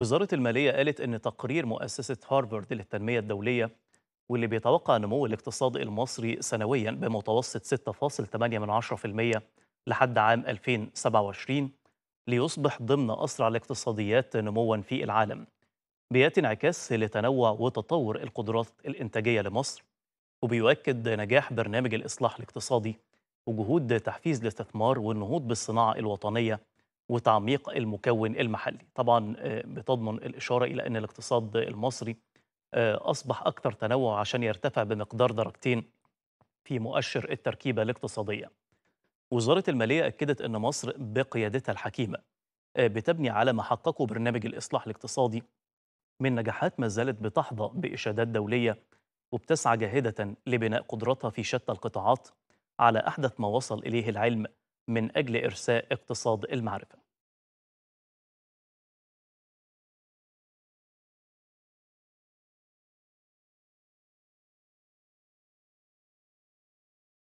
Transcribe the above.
وزارة المالية قالت إن تقرير مؤسسة هارفارد للتنمية الدولية واللي بيتوقع نمو الاقتصاد المصري سنويا بمتوسط 6.8% لحد عام 2027 ليصبح ضمن أسرع الاقتصاديات نموا في العالم بيأتي انعكاس لتنوع وتطور القدرات الإنتاجية لمصر وبيؤكد نجاح برنامج الإصلاح الاقتصادي وجهود تحفيز الاستثمار والنهوض بالصناعة الوطنية وتعميق المكون المحلي طبعا آه، بتضمن الإشارة إلى أن الاقتصاد المصري آه، أصبح أكثر تنوع عشان يرتفع بمقدار درجتين في مؤشر التركيبة الاقتصادية وزارة المالية أكدت أن مصر بقيادتها الحكيمة آه، بتبني على ما حققه برنامج الإصلاح الاقتصادي من نجاحات ما زالت بتحظى بإشادات دولية وبتسعى جاهدة لبناء قدرتها في شتى القطاعات على أحدث ما وصل إليه العلم من أجل إرساء اقتصاد المعرفة